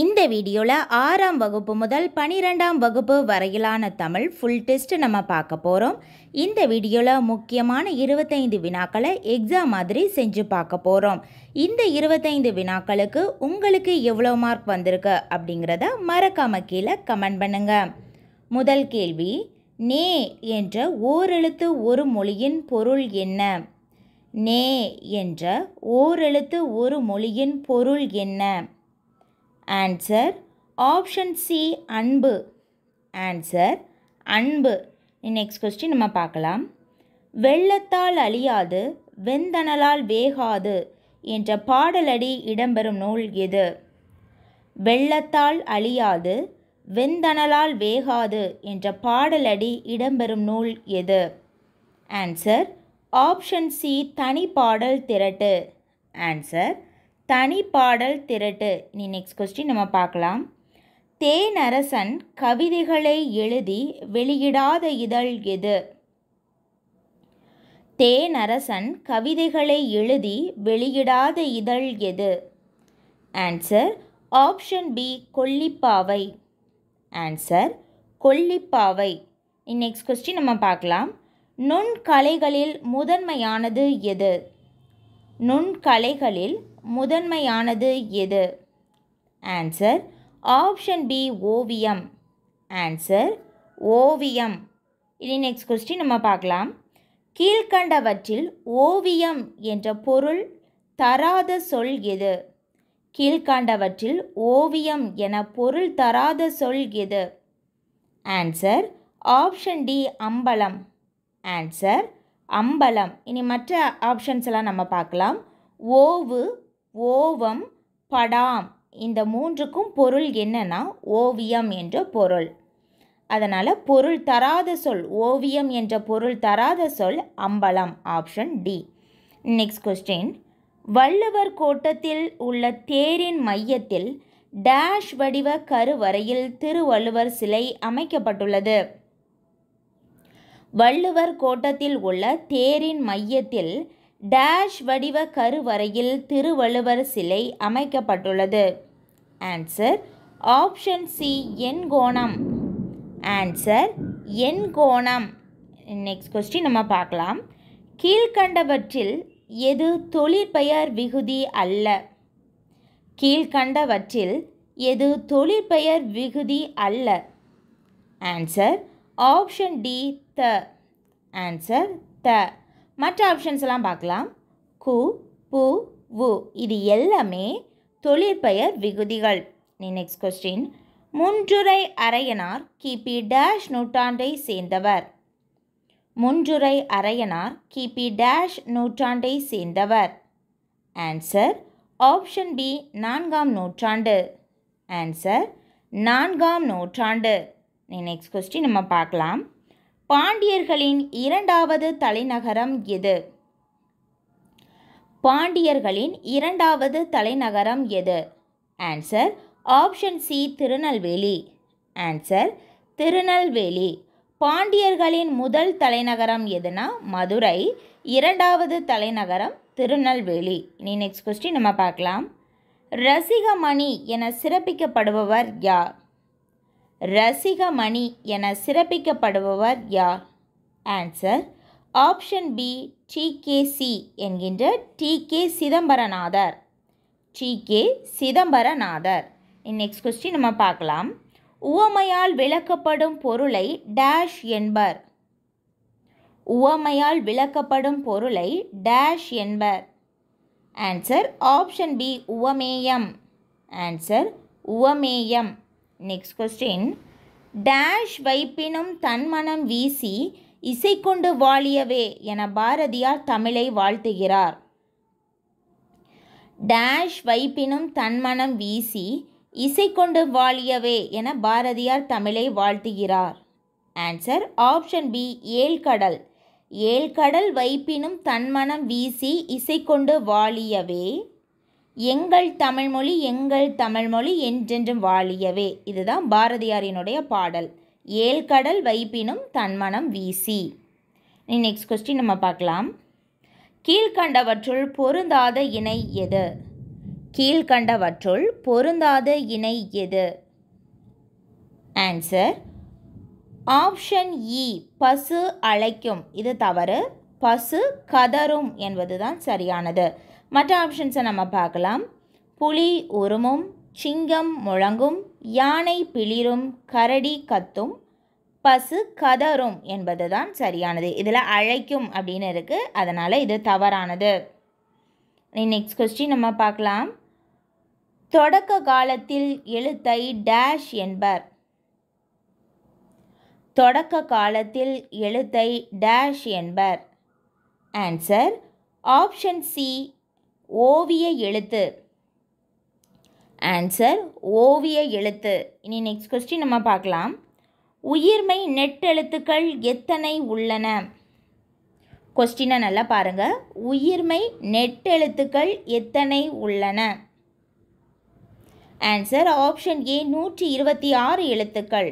இந்த வீடியோவில் ஆறாம் வகுப்பு முதல் பனிரெண்டாம் வகுப்பு வரையிலான தமிழ் ஃபுல் டெஸ்ட் நம்ம பார்க்க போகிறோம் இந்த வீடியோவில் முக்கியமான இருபத்தைந்து வினாக்களை எக்ஸாம் மாதிரி செஞ்சு பார்க்க போகிறோம் இந்த இருபத்தைந்து வினாக்களுக்கு உங்களுக்கு எவ்வளோ மார்க் வந்திருக்கு அப்படிங்கிறத மறக்காம கீழே கமெண்ட் பண்ணுங்கள் முதல் கேள்வி நே என்ற ஓரெழுத்து ஒரு மொழியின் பொருள் என்ன நே என்ற ஓரெழுத்து ஒரு மொழியின் பொருள் என்ன ஆன்சர் ஆப்ஷன் சி அன்பு ஆன்சர் அன்பு நெக்ஸ்ட் கொஸ்டின் நம்ம பார்க்கலாம் வெள்ளத்தால் அழியாது வெந்தணலால் வேகாது என்ற பாடலடி இடம்பெறும் நூல் எது வெள்ளத்தால் அழியாது வெந்தணலால் வேகாது என்ற பாடலடி இடம்பெறும் நூல் எது ஆன்சர் ஆப்ஷன் சி தனி பாடல் திரட்டு ஆன்சர் தனி பாடல் திரட்டு நீ நெக்ஸ்ட் கொஸ்டின் நம்ம பார்க்கலாம் தேனரசன் கவிதைகளை எழுதி வெளியிடாத இதழ் எது தேனரசன் கவிதைகளை எழுதி வெளியிடாத இதழ் எது ஆன்சர் ஆப்ஷன் பி கொல்லிப்பாவை ஆன்சர் கொல்லிப்பாவை நெக்ஸ்ட் கொஸ்டின் நம்ம பார்க்கலாம் நுண்கலைகளில் முதன்மையானது எது நுண்கலைகளில் முதன்மையானது எது ஆன்சர் ஆப்ஷன் பி ஓவியம் ஆன்சர் ஓவியம் இனி நெக்ஸ்ட் கொஸ்டின் நம்ம பார்க்கலாம் கீழ்கண்டவற்றில் ஓவியம் என்ற பொருள் தராத சொல் எது கீழ்கண்டவற்றில் ஓவியம் என பொருள் தராத சொல் எது ஆன்சர் ஆப்ஷன் டி அம்பலம் ஆன்சர் அம்பலம் இனி மற்ற ஆப்ஷன்ஸ் எல்லாம் நம்ம பார்க்கலாம் ஓவு ஓவம் படாம் இந்த மூன்றுக்கும் பொருள் என்னன்னா ஓவியம் என்ற பொருள் அதனால் பொருள் தராத சொல் ஓவியம் என்ற பொருள் தராத சொல் அம்பலம் ஆப்ஷன் டி நெக்ஸ்ட் கொஸ்டின் வள்ளுவர் கோட்டத்தில் உள்ள தேரின் மையத்தில் டேஷ் வடிவ கருவறையில் திருவள்ளுவர் சிலை அமைக்கப்பட்டுள்ளது வள்ளுவர் கோட்டத்தில் உள்ள தேரின் மையத்தில் டேஷ் வடிவ கருவறையில் திருவள்ளுவர் சிலை அமைக்கப்பட்டுள்ளது ஆன்சர் ஆப்ஷன் சி எண்கோணம் ஆன்சர் எண்கோணம் நெக்ஸ்ட் கொஸ்டின் நம்ம பார்க்கலாம் கீழ்கண்டவற்றில் எது தொழிற்பெயர் விகுதி அல்ல கீழ்கண்டவற்றில் எது தொழிற்பெயர் விகுதி அல்ல ஆன்சர் ஆப்ஷன் டி த ஆன்சர் த மற்ற ஆப்ஷன்ஸ் எல்லாம் பார்க்கலாம் கு பு வு இது எல்லாமே தொழிற்பெயர் விகுதிகள் நீ நெக்ஸ்ட் கொஸ்டின் முன்றுரை அரையனார் கிபி டேஷ் நூற்றாண்டை சேர்ந்தவர் முன்றுரை அரையனார் கிபி டேஷ் நூற்றாண்டை சேர்ந்தவர் ஆன்சர் ஆப்ஷன் பி நான்காம் நூற்றாண்டு ஆன்சர் நான்காம் நூற்றாண்டு நீ நெக்ஸ்ட் கொஸ்டின் நம்ம பார்க்கலாம் பாண்டியர்களின் இரண்டாவது தலைநகரம் எது பாண்டியர்களின் இரண்டாவது தலைநகரம் எது answer option C Tirunelveli answer Tirunelveli பாண்டியர்களின் முதல் தலைநகரம் எதுனா மதுரை இரண்டாவது தலைநகரம் திருநெல்வேலி நீ நெக்ஸ்ட் கொஸ்டின் நம்ம பார்க்கலாம் ரசிகமணி என சிறப்பிக்கப்படுபவர் யார் ரசிகமணி என சிறப்பிக்கப்படுபவர் யார் ஆன்சர் ஆப்ஷன் பி சி என்கின்ற T K Chidambaranathar T K Chidambaranathar next question நம்ம பார்க்கலாம் உவமையால் விளக்கப்படும் பொருளை டேஷ் என்பர் உவமையால் விளக்கப்படும் பொருளை டேஷ் என்பர் ஆன்சர் ஆப்ஷன் பி உவமேயம் ஆன்சர் உவமேயம் நெக்ஸ்ட் கொஸ்டின் டேஷ் வைப்பினும் தன்மனம் வீசி இசை கொண்டு வாழியவே என பாரதியார் தமிழை வாழ்த்துகிறார் டேஷ் வைப்பினும் தன்மனம் வீசி இசை கொண்டு வாழியவே என பாரதியார் தமிழை வாழ்த்துகிறார் ஆன்சர் ஆப்ஷன் பி ஏழ்கடல் ஏழ்கடல் வைப்பினும் தன்மனம் வீசி இசை கொண்டு வாழியவே எங்கள் தமிழ்மொழி எங்கள் தமிழ்மொழி என்றென்றும் வாழியவே இதுதான் பாரதியாரினுடைய பாடல் ஏழ்கடல் வைப்பினும் தன்மனம் வீசி நீ நெக்ஸ்ட் கொஸ்டின் நம்ம பார்க்கலாம் கீழ்கண்டவற்றுள் பொருந்தாத இணை எது கீழ்கண்டவற்றுள் பொருந்தாத இணை எது ஆன்சர் ஆப்ஷன் இ பசு அழைக்கும் இது தவறு பசு கதரும் என்பதுதான் சரியானது மற்ற ஆப்ஷன்ஸை நம்ம பார்க்கலாம் புலி உருமும் சிங்கம் முழங்கும் யானை பிளிரும் கரடி கத்தும் பசு கதரும் என்பது தான் சரியானது இதில் அழைக்கும் அப்படின்னு இருக்குது அதனால் இது தவறானது நெக்ஸ்ட் கொஸ்டின் நம்ம பார்க்கலாம் தொடக்க காலத்தில் எழுத்தை டேஷ் என்பர் தொடக்க காலத்தில் எழுத்தை டேஷ் என்பர் ஆன்சர் ஆப்ஷன் சி ஓவிய எழுத்து ஆன்சர் ஓவிய எழுத்து இனி நெக்ஸ்ட் கொஸ்டின் நம்ம பார்க்கலாம் உயிர்மை நெட்டெழுத்துக்கள் எத்தனை உள்ளன கொஸ்டினை நல்லா பாருங்கள் உயிர்மை நெட்டெழுத்துக்கள் எத்தனை உள்ளன ஆன்சர் ஆப்ஷன் ஏ நூற்றி இருபத்தி ஆறு எழுத்துக்கள்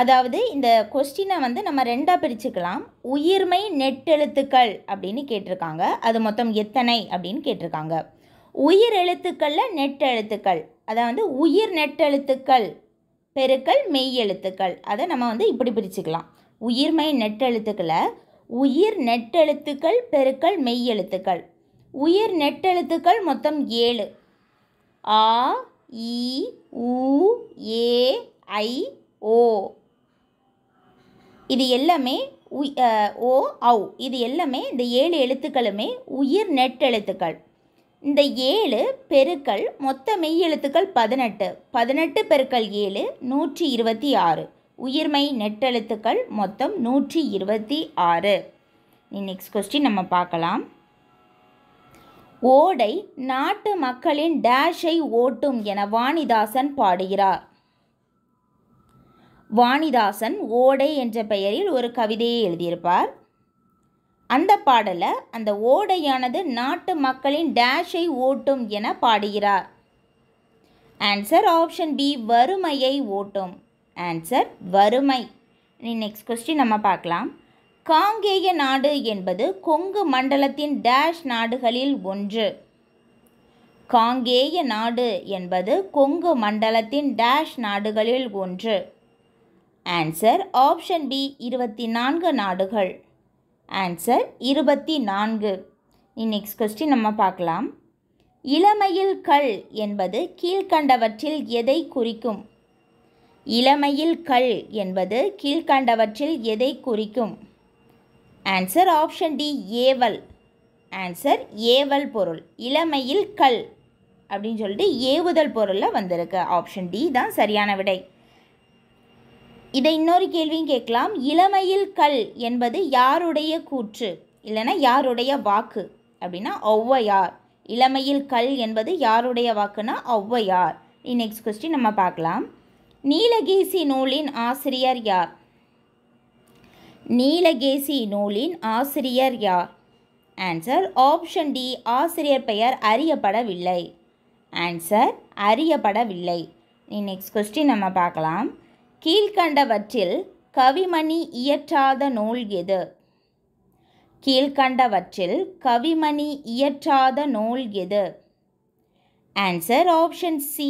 அதாவது இந்த கொஸ்டினை வந்து நம்ம ரெண்டாக பிரிச்சுக்கலாம் உயிர்மை நெட்டெழுத்துக்கள் அப்படின்னு கேட்டிருக்காங்க அது மொத்தம் எத்தனை அப்படின்னு கேட்டிருக்காங்க உயிர் எழுத்துக்களில் நெட்டெழுத்துக்கள் அதாவது உயிர் நெட்டெழுத்துக்கள் பெருக்கல் மெய் எழுத்துக்கள் அதை நம்ம வந்து இப்படி பிரிச்சுக்கலாம் உயிர்மை நெட்டெழுத்துக்களை உயிர் நெட்டெழுத்துக்கள் பெருக்கல் மெய் எழுத்துக்கள் உயிர் நெட்டெழுத்துக்கள் மொத்தம் ஏழு ஆ இ உ ஏ ஐ இது எல்லாமே ஓ அவு இது எல்லாமே இந்த ஏழு எழுத்துக்களுமே உயிர் நெட்டெழுத்துக்கள் இந்த ஏழு பெருக்கள் மொத்த மெய் எழுத்துக்கள் பதினெட்டு பதினெட்டு பெருக்கள் ஏழு நூற்றி இருபத்தி ஆறு உயிர்மை நெட்டெழுத்துக்கள் மொத்தம் நூற்றி இருபத்தி ஆறு நெக்ஸ்ட் கொஸ்டின் நம்ம பார்க்கலாம் ஓடை நாட்டு மக்களின் டேஷை ஓட்டும் என வாணிதாசன் பாடுகிறார் வாணிதாசன் ஓடை என்ற பெயரில் ஒரு கவிதையை எழுதியிருப்பார் அந்த பாடலை அந்த ஓடையானது நாட்டு மக்களின் டேஷை ஓட்டும் என பாடுகிறார் ஆன்சர் ஆப்ஷன் பி வறுமையை ஓட்டும் ஆன்சர் வறுமை நெக்ஸ்ட் கொஸ்டின் நம்ம பார்க்கலாம் காங்கேய நாடு என்பது கொங்கு மண்டலத்தின் டேஷ் நாடுகளில் ஒன்று காங்கேய நாடு என்பது கொங்கு மண்டலத்தின் டேஷ் நாடுகளில் ஒன்று ஆன்சர் ஆப்ஷன் பி இருபத்தி நான்கு நாடுகள் ஆன்சர் இருபத்தி நான்கு இன்னைக்கு கொஸ்டின் நம்ம பார்க்கலாம் இளமையில் கல் என்பது கீழ்கண்டவற்றில் எதை குறிக்கும் இளமையில் கல் என்பது கீழ்கண்டவற்றில் எதை குறிக்கும் ஆன்சர் ஆப்ஷன் டி ஏவல் ஆன்சர் ஏவல் பொருள் இளமையில் கல் அப்படின்னு சொல்லிட்டு ஏவுதல் பொருளில் வந்திருக்கு ஆப்ஷன் டி தான் சரியான விடை இதை இன்னொரு கேள்வியும் கேட்கலாம் இளமையில் கல் என்பது யாருடைய கூற்று இல்லைன்னா யாருடைய வாக்கு அப்படின்னா ஒவ்வையார் இளமையில் கல் என்பது யாருடைய வாக்குனா ஒவ்வையார் நெக்ஸ்ட் கொஸ்டின் நம்ம பார்க்கலாம் நீலகேசி நூலின் ஆசிரியர் யார் நீலகேசி நூலின் ஆசிரியர் யார் ஆன்சர் ஆப்ஷன் டி ஆசிரியர் பெயர் அறியப்படவில்லை ஆன்சர் அறியப்படவில்லை நெக்ஸ்ட் கொஸ்டின் நம்ம பார்க்கலாம் கீழ்கண்டவற்றில் கவிமணி இயற்றாத நூல் எது கீழ்கண்டவற்றில் கவிமணி இயற்றாத நூல் எது ஆன்சர் ஆப்ஷன் சி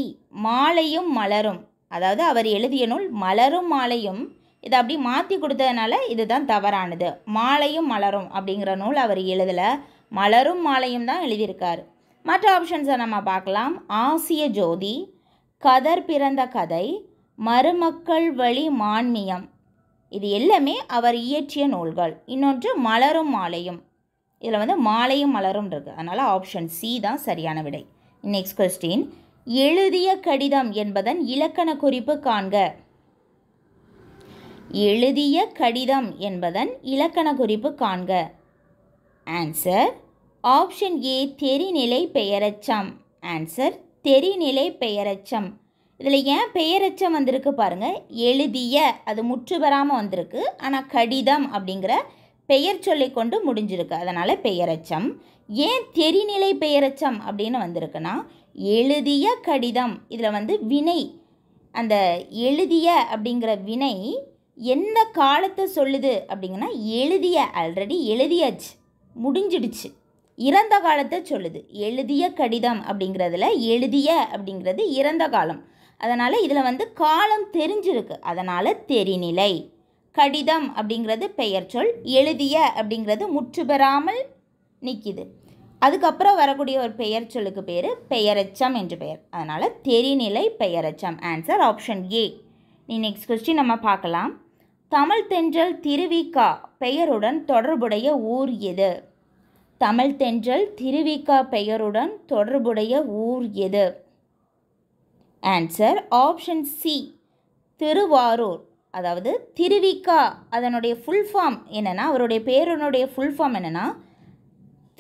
மாலையும் மலரும் அதாவது அவர் எழுதிய நூல் மலரும் மாலையும் இதை அப்படி மாற்றி கொடுத்ததுனால இதுதான் தவறானது மாலையும் மலரும் அப்படிங்கிற நூல் அவர் எழுதலை மலரும் மாலையும் தான் எழுதியிருக்கார் மற்ற ஆப்ஷன்ஸை நம்ம பார்க்கலாம் ஆசிய ஜோதி கதர் பிறந்த கதை மருமக்கள் வழி மான்மியம் இது எல்லாமே அவர் இயற்றிய நூல்கள் இன்னொன்று மலரும் மாலையும் இதில் வந்து மாலையும் மலரும் இருக்குது அதனால் ஆப்ஷன் சி தான் சரியான விடை நெக்ஸ்ட் கொஸ்டின் எழுதிய கடிதம் என்பதன் இலக்கண குறிப்பு காண்க எழுதிய கடிதம் என்பதன் இலக்கண குறிப்பு காண்க ஆன்சர் ஆப்ஷன் ஏ தெரிநிலை பெயரச்சம் ஆன்சர் தெரிநிலை பெயரச்சம் இதில் ஏன் பெயரச்சம் வந்திருக்கு பாருங்கள் எழுதிய அது முற்று பெறாமல் வந்திருக்கு ஆனால் கடிதம் அப்படிங்கிற பெயர் சொல்லை கொண்டு முடிஞ்சிருக்கு அதனால் பெயரச்சம் ஏன் தெரிநிலை பெயரச்சம் அப்படின்னு வந்திருக்குன்னா எழுதிய கடிதம் இதில் வந்து வினை அந்த எழுதிய அப்படிங்கிற வினை எந்த காலத்தை சொல்லுது அப்படிங்கன்னா எழுதிய ஆல்ரெடி எழுதியாச்சு முடிஞ்சிடுச்சு இறந்த காலத்தை சொல்லுது எழுதிய கடிதம் அப்படிங்கிறதுல எழுதிய அப்படிங்கிறது இறந்த காலம் அதனால் இதில் வந்து காலம் தெரிஞ்சிருக்கு அதனால் தெரிநிலை கடிதம் அப்படிங்கிறது பெயர் சொல் எழுதிய அப்படிங்கிறது முற்று பெறாமல் நிற்கிது அதுக்கப்புறம் வரக்கூடிய ஒரு பெயர் சொல்லுக்கு பேர் பெயரச்சம் என்று பெயர் அதனால் தெரிநிலை பெயரச்சம் ஆன்சர் ஆப்ஷன் ஏ நீ நெக்ஸ்ட் கொஸ்டின் நம்ம பார்க்கலாம் தமிழ் தென்றல் திருவிக்கா பெயருடன் தொடர்புடைய ஊர் எது தமிழ் தென்றல் திருவிக்கா பெயருடன் தொடர்புடைய ஊர் எது ஆன்சர் ஆப்ஷன் சி திருவாரூர் அதாவது திருவிக்கா அதனுடைய ஃபுல் ஃபார்ம் என்னென்னா அவருடைய பேரனுடைய ஃபுல் ஃபார்ம் என்னென்னா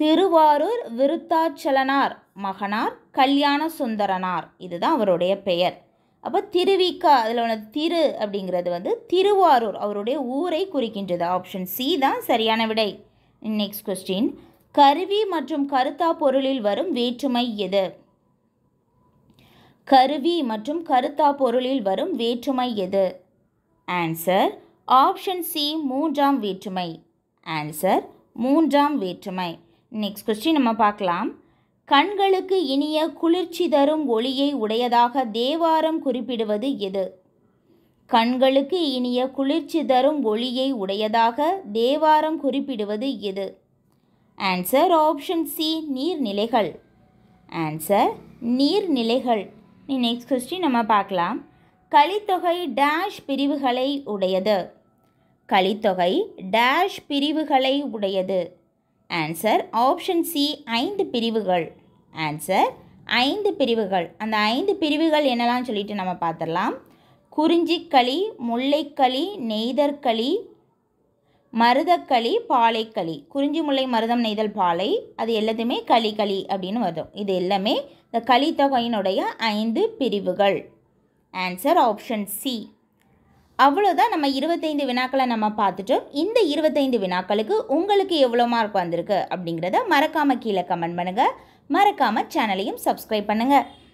திருவாரூர் விருத்தாச்சலனார் மகனார் கல்யாண சுந்தரனார் இதுதான் அவருடைய பெயர் அப்போ திருவிக்கா அதில் உள்ள திரு அப்படிங்கிறது வந்து திருவாரூர் அவருடைய ஊரை குறிக்கின்றது ஆப்ஷன் சி தான் சரியான விடை நெக்ஸ்ட் கொஸ்டின் கருவி மற்றும் கருத்தா பொருளில் வரும் வேற்றுமை எது கருவி மற்றும் கருத்தா பொருளில் வரும் வேற்றுமை எது ஆன்சர் ஆப்ஷன் சி மூன்றாம் வேற்றுமை ஆன்சர் மூன்றாம் வேற்றுமை நெக்ஸ்ட் கொஸ்டின் நம்ம பார்க்கலாம் கண்களுக்கு இனிய குளிர்ச்சி தரும் ஒளியை உடையதாக தேவாரம் குறிப்பிடுவது எது கண்களுக்கு இனிய குளிர்ச்சி தரும் ஒளியை உடையதாக தேவாரம் குறிப்பிடுவது எது ஆன்சர் ஆப்ஷன் சி நீர்நிலைகள் ஆன்சர் நீர்நிலைகள் நீ நெக்ஸ்ட் கொஸ்டின் நம்ம பார்க்கலாம் கலித்தொகை டேஷ் பிரிவுகளை உடையது கலித்தொகை டேஷ் பிரிவுகளை உடையது ஆன்சர் ஆப்ஷன் சி ஐந்து பிரிவுகள் ஆன்சர் ஐந்து பிரிவுகள் அந்த ஐந்து பிரிவுகள் என்னெல்லாம் சொல்லிட்டு நம்ம பார்த்துடலாம் குறிஞ்சிக்களி முல்லைக்களி நெய்தற்களி மருதக்களி பாலைக்களி குறிஞ்சி முல்லை மருதம் நெய்தல் பாலை அது எல்லாத்தையுமே களி களி அப்படின்னு வரும் இது எல்லாமே இந்த களித்தொகையினுடைய ஐந்து பிரிவுகள் ஆன்சர் ஆப்ஷன் சி அவ்வளோதான் நம்ம இருபத்தைந்து வினாக்களை நம்ம பார்த்துட்டோம் இந்த இருபத்தைந்து வினாக்களுக்கு உங்களுக்கு எவ்வளோ மார்க் வந்திருக்கு அப்படிங்கிறத மறக்காமல் கீழே கமெண்ட் பண்ணுங்கள் மறக்காமல் சேனலையும் சப்ஸ்கிரைப் பண்ணுங்கள்